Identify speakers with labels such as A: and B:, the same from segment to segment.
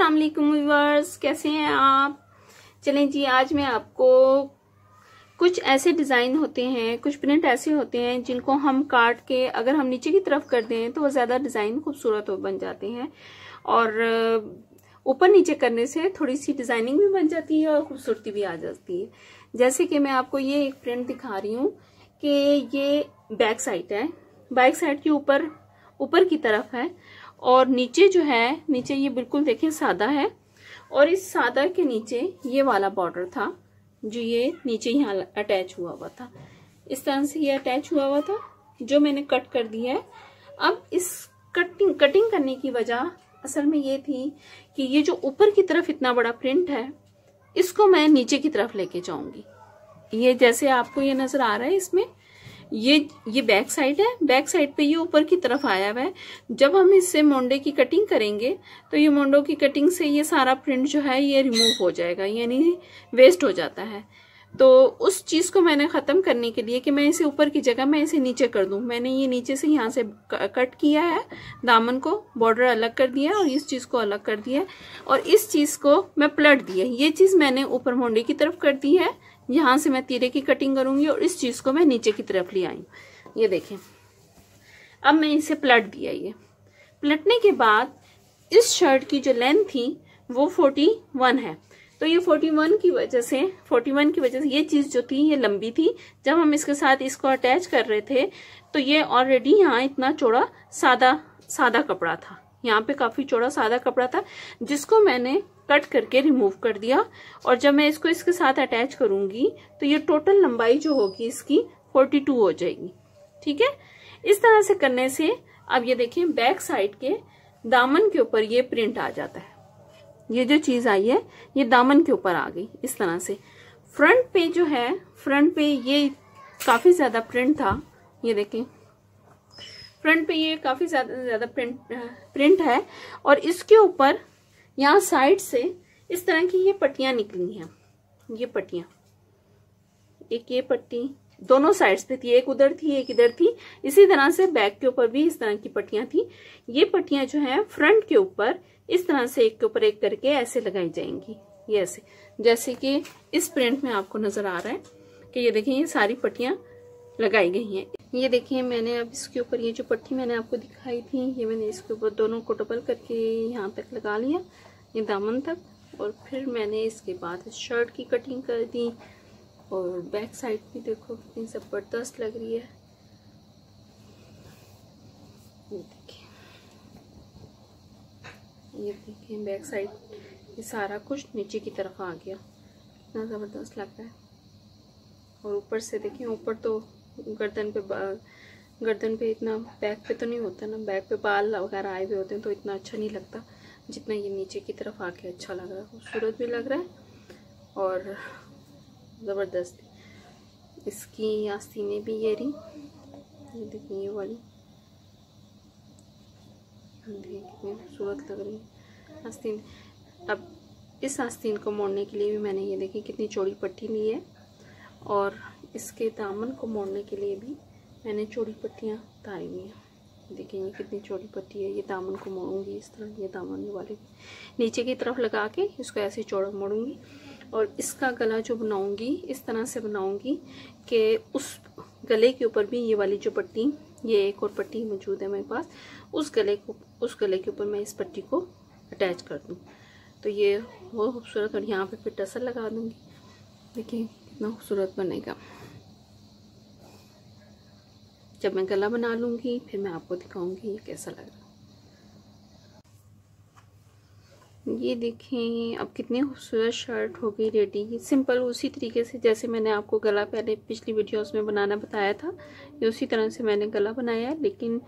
A: अस्सलाम वालेकुम व्यूअर्स कैसे हैं आप चलें जी आज मैं आपको कुछ ऐसे डिज़ाइन होते हैं कुछ प्रिंट ऐसे होते हैं जिनको हम काट के अगर हम नीचे की तरफ कर दें तो वो ज़्यादा डिज़ाइन खूबसूरत हो बन जाते हैं और ऊपर नीचे करने से थोड़ी सी डिज़ाइनिंग भी बन जाती है और खूबसूरती भी आ जाती है जैसे कि मैं आपको ये एक प्रिंट दिखा रही हूँ कि ये बैक साइड है बैक साइड के ऊपर ऊपर की तरफ है और नीचे जो है नीचे ये बिल्कुल देखें सादा है और इस सादा के नीचे ये वाला बॉर्डर था जो ये नीचे यहाँ अटैच हुआ हुआ था इस तरह से ये अटैच हुआ हुआ था जो मैंने कट कर दिया है अब इस कटिंग कटिंग करने की वजह असल में ये थी कि ये जो ऊपर की तरफ इतना बड़ा प्रिंट है इसको मैं नीचे की तरफ लेके जाऊंगी ये जैसे आपको ये नजर आ रहा है इसमें ये ये बैक साइड है बैक साइड पे ये ऊपर की तरफ आया हुआ है जब हम इससे मोंडे की कटिंग करेंगे तो ये मोंडो की कटिंग से ये सारा प्रिंट जो है ये रिमूव हो जाएगा यानी वेस्ट हो जाता है तो उस चीज़ को मैंने ख़त्म करने के लिए कि मैं इसे ऊपर की जगह मैं इसे नीचे कर दूं मैंने ये नीचे से यहाँ से कट किया है दामन को बॉर्डर अलग कर दिया और इस चीज़ को अलग कर दिया और इस चीज़ को मैं पलट दिया ये चीज़ मैंने ऊपर मोंडे की तरफ कर दी है यहाँ से मैं तीरे की कटिंग करूंगी और इस चीज़ को मैं नीचे की तरफ ले आई ये देखें अब मैं इसे पलट दिया ये पलटने के बाद इस शर्ट की जो लेंथ थी वो फोर्टी वन है तो ये फोर्टी वन की वजह से फोर्टी वन की वजह से ये चीज़ जो थी ये लंबी थी जब हम इसके साथ इसको अटैच कर रहे थे तो ये ऑलरेडी यहाँ इतना चौड़ा सादा सादा कपड़ा था यहाँ पे काफी चौड़ा सादा कपड़ा था जिसको मैंने कट करके रिमूव कर दिया और जब मैं इसको इसके साथ अटैच करूंगी तो ये टोटल लंबाई जो होगी इसकी 42 हो जाएगी ठीक है इस तरह से करने से अब ये देखिए बैक साइड के दामन के ऊपर ये प्रिंट आ जाता है ये जो चीज आई है ये दामन के ऊपर आ गई इस तरह से फ्रंट पे जो है फ्रंट पे ये काफी ज्यादा प्रिंट था ये देखें फ्रंट पे ये काफ़ी ज़्यादा ज़्यादा प्रिंट प्रिंट है और इसके ऊपर यहाँ साइड से इस तरह की ये पट्टियाँ निकली हैं ये पट्टियाँ एक ये पट्टी दोनों साइड्स पे थी एक उधर थी एक इधर थी इसी तरह से बैक के ऊपर भी इस तरह की पट्टियां थी ये पट्टियां जो है फ्रंट के ऊपर इस तरह से एक के ऊपर एक करके ऐसे लगाई जाएंगी ये ऐसे जैसे कि इस प्रिंट में आपको नजर आ रहा है कि ये देखें ये सारी पट्टियां लगाई गई हैं ये देखिए मैंने अब इसके ऊपर ये जो पट्टी मैंने आपको दिखाई थी ये मैंने इसके ऊपर दोनों को डबल करके यहाँ तक लगा लिया ये दामन तक और फिर मैंने इसके बाद शर्ट की कटिंग कर दी और बैक साइड भी देखो कितनी ज़बरदस्त लग रही है ये देखिए बैक साइड ये सारा कुछ नीचे की तरफ आ गया कितना ज़बरदस्त लग रहा है और ऊपर से देखिए ऊपर तो गर्दन पे गर्दन पे इतना बैक पे तो नहीं होता ना बैक पे बाल वगैरह आए हुए होते हैं तो इतना अच्छा नहीं लगता जितना ये नीचे की तरफ आके अच्छा लग रहा है खूबसूरत भी लग रहा है और ज़बरदस्त इसकी आस्तीने भी ये रही ये देखिए ये वाली देखिए खूबसूरत लग रही है आस्तीन अब इस आस्तीन को मोड़ने के लिए भी मैंने ये देखी कितनी चौड़ी पट्टी ली है और इसके दामन को मोड़ने के लिए भी मैंने चौड़ी पट्टियाँ तारी हुई हैं देखिए ये कितनी चौड़ी पट्टी है ये दामन को मोड़ूंगी इस तरह ये दामन वाले नीचे की तरफ लगा के इसको ऐसे चौड़ा मोड़ूंगी और इसका गला जो बनाऊंगी इस तरह से बनाऊंगी कि उस गले के ऊपर भी ये वाली जो पट्टी ये एक और पट्टी मौजूद है मेरे पास उस गले को उस गले के ऊपर मैं इस पट्टी को अटैच कर दूँ तो ये बहुत खूबसूरत और यहाँ पर फिर टसल लगा दूँगी देखिए कितना खूबसूरत बनेगा जब मैं गला बना लूँगी फिर मैं आपको दिखाऊँगी कैसा लग रहा है ये देखें अब कितनी खूबसूरत शर्ट हो गई रेडी सिंपल उसी तरीके से जैसे मैंने आपको गला पहले पिछली वीडियोस में बनाना बताया था ये उसी तरह से मैंने गला बनाया लेकिन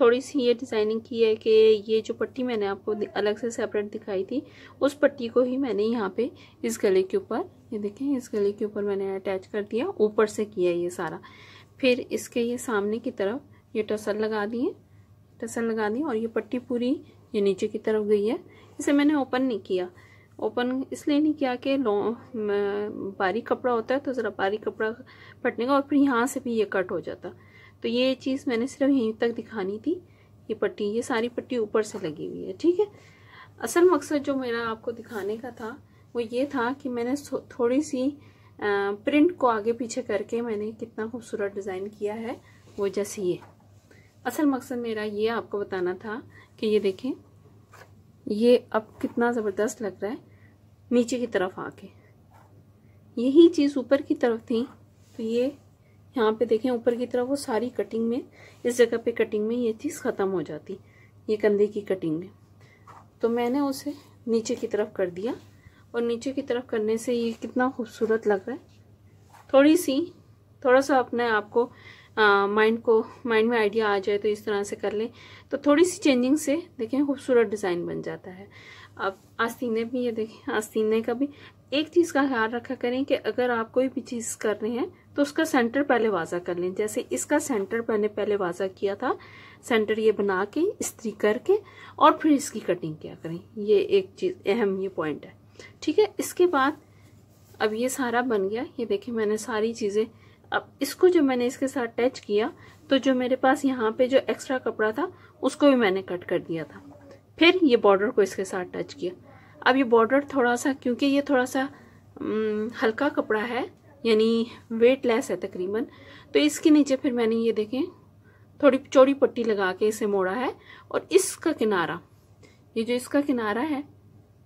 A: थोड़ी सी ये डिज़ाइनिंग की है कि ये जो पट्टी मैंने आपको अलग से सेपरेट दिखाई थी उस पट्टी को ही मैंने यहाँ पे इस गले के ऊपर ये देखें इस गले के ऊपर मैंने अटैच कर दिया ऊपर से किया ये सारा फिर इसके ये सामने की तरफ ये टसल लगा दिए टसल लगा दिए और ये पट्टी पूरी ये नीचे की तरफ गई है इसे मैंने ओपन नहीं किया ओपन इसलिए नहीं किया कि लॉन्ग बारीक कपड़ा होता है तो ज़रा बारीक कपड़ा फटने का और फिर यहाँ से भी ये कट हो जाता तो ये चीज़ मैंने सिर्फ यहीं तक दिखानी थी ये पट्टी ये सारी पट्टी ऊपर से लगी हुई है ठीक है असल मकसद जो मेरा आपको दिखाने का था वो ये था कि मैंने थोड़ी सी प्रिंट को आगे पीछे करके मैंने कितना खूबसूरत डिज़ाइन किया है वो जैसे ये असल मकसद मेरा ये आपको बताना था कि ये देखें ये अब कितना ज़बरदस्त लग रहा है नीचे की तरफ आके यही चीज़ ऊपर की तरफ थी तो ये यहाँ पे देखें ऊपर की तरफ वो सारी कटिंग में इस जगह पे कटिंग में ये चीज़ ख़त्म हो जाती ये कंधे की कटिंग में तो मैंने उसे नीचे की तरफ कर दिया और नीचे की तरफ करने से ये कितना खूबसूरत लग रहा है थोड़ी सी थोड़ा सा अपने आप को माइंड को माइंड में आइडिया आ जाए तो इस तरह से कर लें तो थोड़ी सी चेंजिंग से देखें खूबसूरत डिज़ाइन बन जाता है अब आस्तीने भी ये देखें आस्तीने का भी एक चीज़ का ख्याल रखा करें कि अगर आप कोई भी चीज़ कर रहे हैं तो उसका सेंटर पहले वाजा कर लें जैसे इसका सेंटर मैंने पहले वाजा किया था सेंटर ये बना के इस्त्री करके और फिर इसकी कटिंग किया करें ये एक चीज़ अहम ये पॉइंट है ठीक है इसके बाद अब ये सारा बन गया ये देखें मैंने सारी चीज़ें अब इसको जब मैंने इसके साथ अटैच किया तो जो मेरे पास यहाँ पे जो एक्स्ट्रा कपड़ा था उसको भी मैंने कट कर दिया था फिर ये बॉर्डर को इसके साथ टच किया अब ये बॉर्डर थोड़ा सा क्योंकि ये थोड़ा सा हल्का कपड़ा है यानी वेट लेस है तकरीबन तो इसके नीचे फिर मैंने ये देखें थोड़ी चौड़ी पट्टी लगा के इसे मोड़ा है और इसका किनारा ये जो इसका किनारा है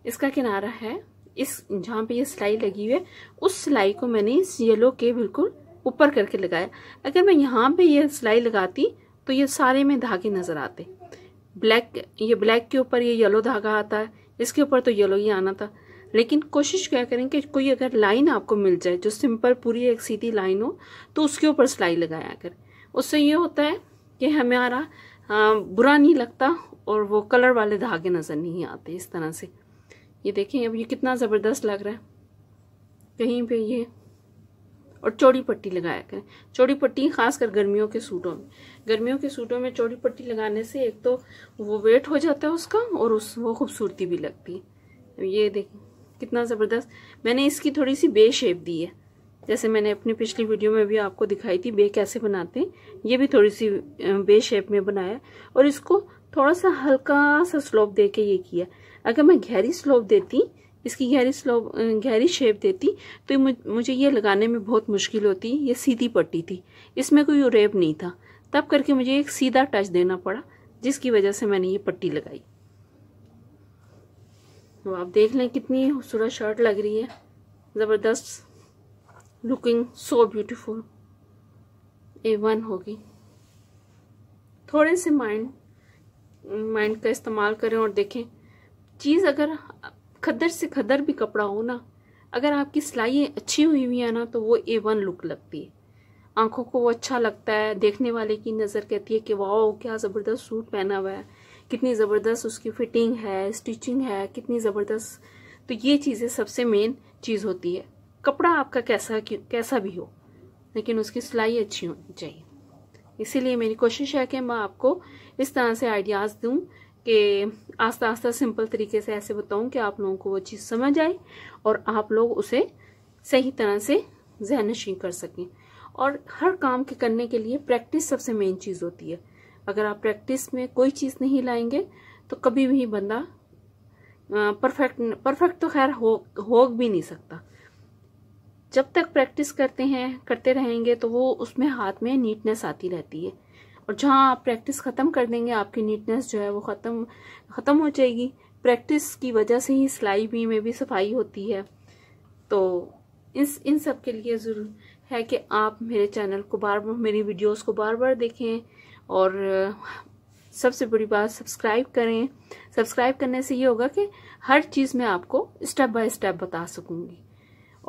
A: इसका किनारा है इस जहाँ पे ये सिलाई लगी हुई है उस सिलाई को मैंने इस येलो के बिल्कुल ऊपर करके लगाया अगर मैं यहाँ पे ये सिलाई लगाती तो ये सारे में धागे नज़र आते ब्लैक ये ब्लैक के ऊपर ये येलो धागा आता है इसके ऊपर तो येलो ही आना था लेकिन कोशिश क्या करें कि कोई अगर लाइन आपको मिल जाए जो सिंपल पूरी एक सीधी लाइन हो तो उसके ऊपर सिलाई लगाया कर उससे ये होता है कि हमारा बुरा नहीं लगता और वो कलर वाले धागे नज़र नहीं आते इस तरह से ये देखें अब ये कितना ज़बरदस्त लग रहा है कहीं पे ये और चौड़ी पट्टी लगाया करें चौड़ी पट्टी खासकर गर्मियों के सूटों में गर्मियों के सूटों में चौड़ी पट्टी लगाने से एक तो वो वेट हो जाता है उसका और उस वो खूबसूरती भी लगती है ये देखें कितना ज़बरदस्त मैंने इसकी थोड़ी सी बे शेप दी है जैसे मैंने अपनी पिछली वीडियो में भी आपको दिखाई थी बे कैसे बनाते हैं ये भी थोड़ी सी बे शेप में बनाया और इसको थोड़ा सा हल्का सा स्लोप दे के ये किया अगर मैं गहरी स्लोप देती इसकी गहरी स्लो गहरी शेप देती तो मुझे ये लगाने में बहुत मुश्किल होती ये सीधी पट्टी थी इसमें कोई रेब नहीं था तब करके मुझे एक सीधा टच देना पड़ा जिसकी वजह से मैंने ये पट्टी लगाई तो आप देख लें कितनी खूबसूरत शर्ट लग रही है ज़बरदस्त looking so beautiful A one होगी थोड़े से माइंड माइंड का इस्तेमाल करें और देखें चीज़ अगर खदर से खदर भी कपड़ा हो ना अगर आपकी सिलाइयाँ अच्छी हुई हुई है ना तो वो ए वन लुक लगती है आंखों को वो अच्छा लगता है देखने वाले की नज़र कहती है कि वाह क्या ज़बरदस्त सूट पहना हुआ है कितनी ज़बरदस्त उसकी फिटिंग है स्टिचिंग है कितनी ज़बरदस्त तो ये चीज़ें सबसे मेन चीज़ होती है कपड़ा आपका कैसा कैसा भी हो लेकिन उसकी सिलाई अच्छी होनी चाहिए इसीलिए मेरी कोशिश है कि मैं आपको इस तरह से आइडियाज़ दूँ कि आस्ता आस्ता सिंपल तरीके से ऐसे बताऊं कि आप लोगों को वो चीज़ समझ आए और आप लोग उसे सही तरह से जहनशी कर सकें और हर काम के करने के लिए प्रैक्टिस सबसे मेन चीज़ होती है अगर आप प्रैक्टिस में कोई चीज़ नहीं लाएंगे तो कभी भी बंदा परफेक्ट परफेक्ट तो खैर हो हो भी नहीं सकता जब तक प्रैक्टिस करते हैं करते रहेंगे तो वो उसमें हाथ में नीटनेस आती रहती है और जहाँ आप प्रैक्टिस ख़त्म कर देंगे आपकी नीटनेस जो है वो ख़त्म ख़त्म हो जाएगी प्रैक्टिस की वजह से ही सिलाई भी में भी सफाई होती है तो इस इन सब के लिए ज़रूर है कि आप मेरे चैनल को बार बार मेरी वीडियोस को बार बार देखें और सबसे बड़ी बात सब्सक्राइब करें सब्सक्राइब करने से ये होगा कि हर चीज़ मैं आपको स्टेप बाय स्टेप बता सकूँगी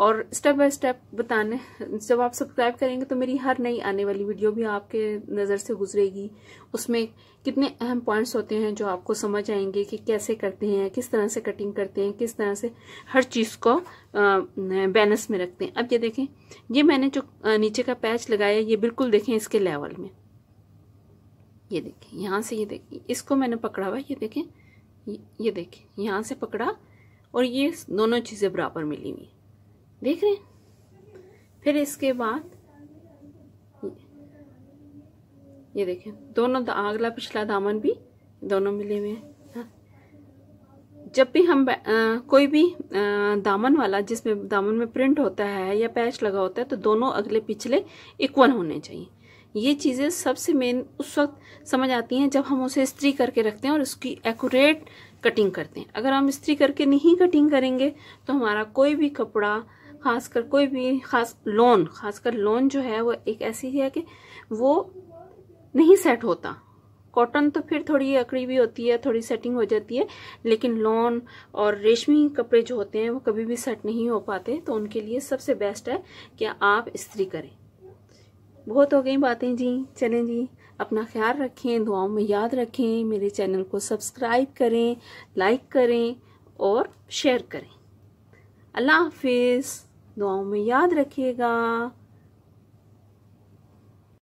A: और स्टेप बाय स्टेप बताने जब आप सब्सक्राइब करेंगे तो मेरी हर नई आने वाली वीडियो भी आपके नज़र से गुजरेगी उसमें कितने अहम पॉइंट्स होते हैं जो आपको समझ आएंगे कि कैसे करते हैं किस तरह से कटिंग करते हैं किस तरह से हर चीज़ को बैलेंस में रखते हैं अब ये देखें ये मैंने जो नीचे का पैच लगाया ये बिल्कुल देखें इसके लेवल में ये देखें यहाँ से ये देखें इसको मैंने पकड़ा हुआ ये देखें ये देखें यहाँ से पकड़ा और ये दोनों चीज़ें बराबर मिली हुई देख रहे हैं फिर इसके बाद ये देखें दोनों अगला पिछला दामन भी दोनों मिले हुए हैं हाँ। जब भी हम आ, कोई भी आ, दामन वाला जिसमें दामन में प्रिंट होता है या पैच लगा होता है तो दोनों अगले पिछले इक्वल होने चाहिए ये चीज़ें सबसे मेन उस वक्त समझ आती हैं जब हम उसे स्त्री करके रखते हैं और उसकी एक्यूरेट कटिंग करते हैं अगर हम स्त्री करके नहीं कटिंग करेंगे तो हमारा कोई भी कपड़ा खासकर कोई भी खास लोन खासकर लोन जो है वो एक ऐसी है कि वो नहीं सेट होता कॉटन तो फिर थोड़ी अकड़ी भी होती है थोड़ी सेटिंग हो जाती है लेकिन लॉन और रेशमी कपड़े जो होते हैं वो कभी भी सेट नहीं हो पाते तो उनके लिए सबसे बेस्ट है कि आप इस्त्री करें बहुत हो गई बातें जी चलें जी अपना ख्याल रखें दुआओं में याद रखें मेरे चैनल को सब्सक्राइब करें लाइक करें और शेयर करें अल्लाह हाफिज़ दुआओं में याद रखिएगा